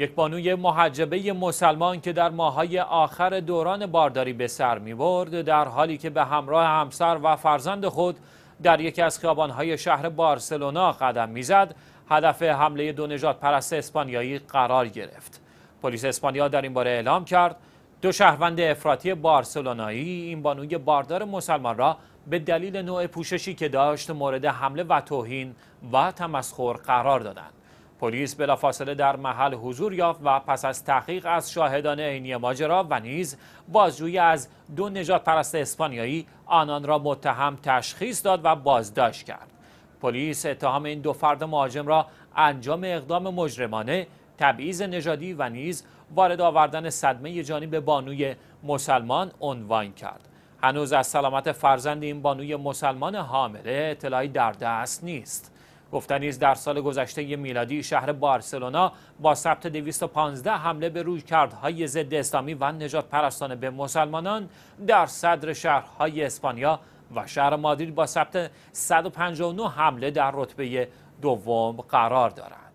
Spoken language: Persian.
یک بانوی محجبه مسلمان که در ماهای آخر دوران بارداری به سر می برد در حالی که به همراه همسر و فرزند خود در یکی از خیابانهای شهر بارسلونا قدم میزد هدف حمله دو نجات پرست اسپانیایی قرار گرفت پلیس اسپانیا در این باره اعلام کرد دو شهروند افراطی بارسلونایی این بانوی باردار مسلمان را به دلیل نوع پوششی که داشت مورد حمله و توهین و تمسخر قرار دادند پلیس بلافاصله در محل حضور یافت و پس از تحقیق از شاهدان عینی ماجرا و نیز بازجویی از دو نجات پرست اسپانیایی آنان را متهم تشخیص داد و بازداشت کرد پلیس اتهام این دو فرد مهاجم را انجام اقدام مجرمانه تبعیض نژادی و نیز وارد آوردن صدمه جانی به بانوی مسلمان عنوان کرد هنوز از سلامت فرزند این بانوی مسلمان حامله اطلاعی در دست نیست گفته نیز در سال گذشته میلادی شهر بارسلونا با ثبت 215 حمله به کردهای ضد اسلامی و نجات پرستانه به مسلمانان در صدر شهرهای اسپانیا و شهر مادرید با ثبت 159 حمله در رتبه دوم قرار دارد.